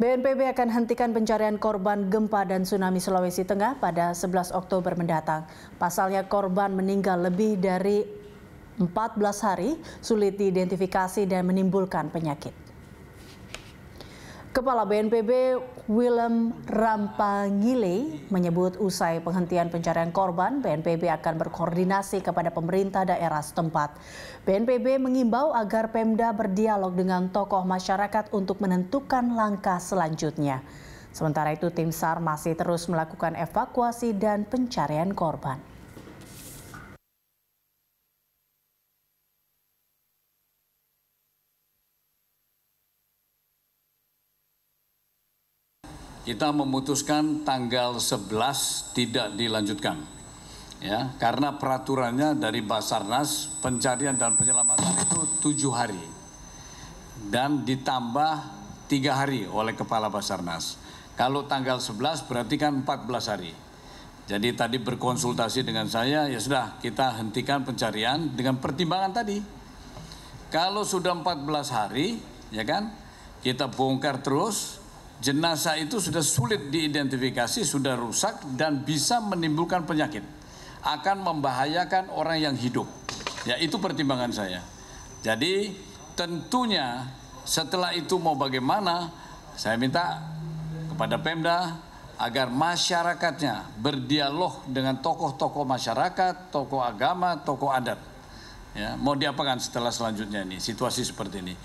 BNPB akan hentikan pencarian korban gempa dan tsunami Sulawesi Tengah pada 11 Oktober mendatang. Pasalnya korban meninggal lebih dari 14 hari, sulit diidentifikasi dan menimbulkan penyakit. Kepala BNPB Willem Rampangile menyebut usai penghentian pencarian korban, BNPB akan berkoordinasi kepada pemerintah daerah setempat. BNPB mengimbau agar Pemda berdialog dengan tokoh masyarakat untuk menentukan langkah selanjutnya. Sementara itu tim SAR masih terus melakukan evakuasi dan pencarian korban. kita memutuskan tanggal 11 tidak dilanjutkan. Ya, karena peraturannya dari Basarnas pencarian dan penyelamatan itu tujuh hari dan ditambah tiga hari oleh Kepala Basarnas. Kalau tanggal 11 berarti kan 14 hari. Jadi tadi berkonsultasi dengan saya, ya sudah kita hentikan pencarian dengan pertimbangan tadi. Kalau sudah 14 hari, ya kan, kita bongkar terus, jenazah itu sudah sulit diidentifikasi, sudah rusak dan bisa menimbulkan penyakit. Akan membahayakan orang yang hidup. Ya itu pertimbangan saya. Jadi tentunya setelah itu mau bagaimana, saya minta kepada Pemda agar masyarakatnya berdialog dengan tokoh-tokoh masyarakat, tokoh agama, tokoh adat. Ya, mau diapakan setelah selanjutnya ini, situasi seperti ini.